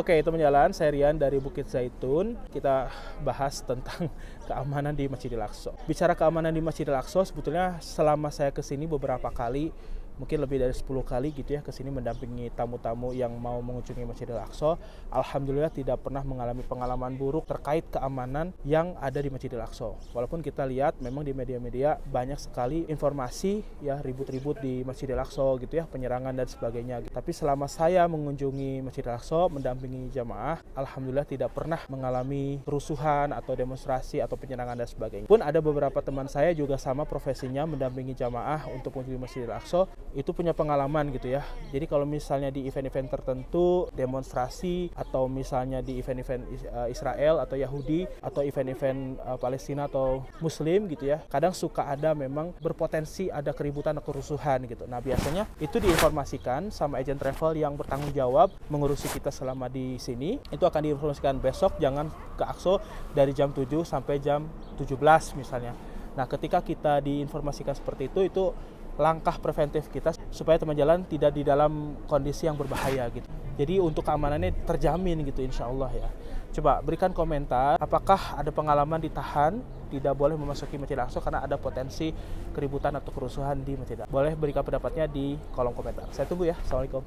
Oke, itu menjalan. saya Rian dari Bukit Zaitun. Kita bahas tentang keamanan di Masjidil Aqsa. Bicara keamanan di Masjidil Aqsa, sebetulnya selama saya ke sini beberapa kali mungkin lebih dari 10 kali gitu ya ke sini mendampingi tamu-tamu yang mau mengunjungi Masjidil Aqsa. Alhamdulillah tidak pernah mengalami pengalaman buruk terkait keamanan yang ada di Masjidil Aqsa. Walaupun kita lihat memang di media-media banyak sekali informasi ya ribut-ribut di Masjidil Aqsa gitu ya, penyerangan dan sebagainya. Tapi selama saya mengunjungi Masjidil Aqsa mendampingi jamaah, alhamdulillah tidak pernah mengalami kerusuhan atau demonstrasi atau penyerangan dan sebagainya. Pun ada beberapa teman saya juga sama profesinya mendampingi jamaah untuk mengunjungi Masjidil Aqsa itu punya pengalaman gitu ya. Jadi kalau misalnya di event-event tertentu demonstrasi atau misalnya di event-event eh, Israel atau Yahudi atau event-event eh, Palestina atau Muslim gitu ya, kadang suka ada memang berpotensi ada keributan atau kerusuhan gitu. Nah biasanya itu diinformasikan sama agent travel yang bertanggung jawab mengurusi kita selama di sini. Itu akan diinformasikan besok jangan ke Akso dari jam 7 sampai jam 17 misalnya. Nah, ketika kita diinformasikan seperti itu, itu langkah preventif kita supaya teman jalan tidak di dalam kondisi yang berbahaya gitu. Jadi untuk keamanannya terjamin gitu insya Allah ya. Coba berikan komentar apakah ada pengalaman ditahan tidak boleh memasuki Masjid langsung karena ada potensi keributan atau kerusuhan di Masjid Boleh berikan pendapatnya di kolom komentar. Saya tunggu ya. Assalamualaikum.